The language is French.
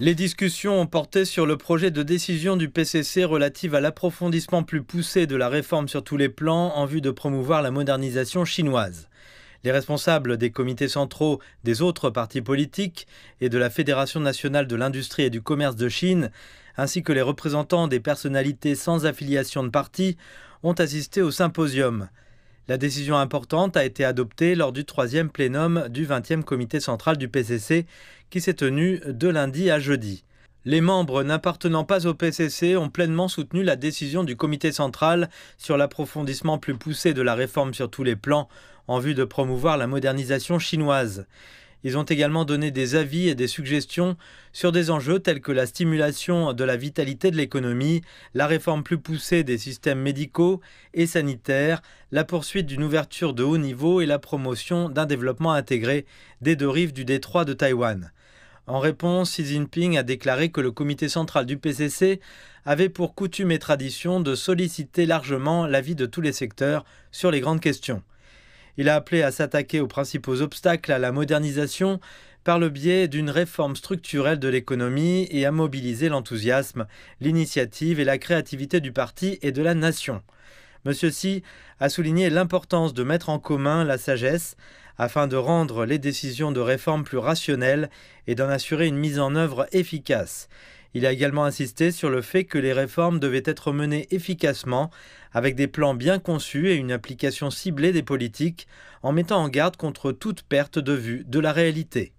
Les discussions ont porté sur le projet de décision du PCC relative à l'approfondissement plus poussé de la réforme sur tous les plans en vue de promouvoir la modernisation chinoise. Les responsables des comités centraux des autres partis politiques et de la Fédération nationale de l'industrie et du commerce de Chine, ainsi que les représentants des personnalités sans affiliation de parti, ont assisté au symposium. La décision importante a été adoptée lors du troisième plénum du 20e comité central du PCC qui s'est tenu de lundi à jeudi. Les membres n'appartenant pas au PCC ont pleinement soutenu la décision du comité central sur l'approfondissement plus poussé de la réforme sur tous les plans en vue de promouvoir la modernisation chinoise. Ils ont également donné des avis et des suggestions sur des enjeux tels que la stimulation de la vitalité de l'économie, la réforme plus poussée des systèmes médicaux et sanitaires, la poursuite d'une ouverture de haut niveau et la promotion d'un développement intégré des deux rives du détroit de Taïwan. En réponse, Xi Jinping a déclaré que le comité central du PCC avait pour coutume et tradition de solliciter largement l'avis de tous les secteurs sur les grandes questions. Il a appelé à s'attaquer aux principaux obstacles à la modernisation par le biais d'une réforme structurelle de l'économie et à mobiliser l'enthousiasme, l'initiative et la créativité du parti et de la nation. Monsieur Si a souligné l'importance de mettre en commun la sagesse afin de rendre les décisions de réforme plus rationnelles et d'en assurer une mise en œuvre efficace. Il a également insisté sur le fait que les réformes devaient être menées efficacement, avec des plans bien conçus et une application ciblée des politiques, en mettant en garde contre toute perte de vue de la réalité.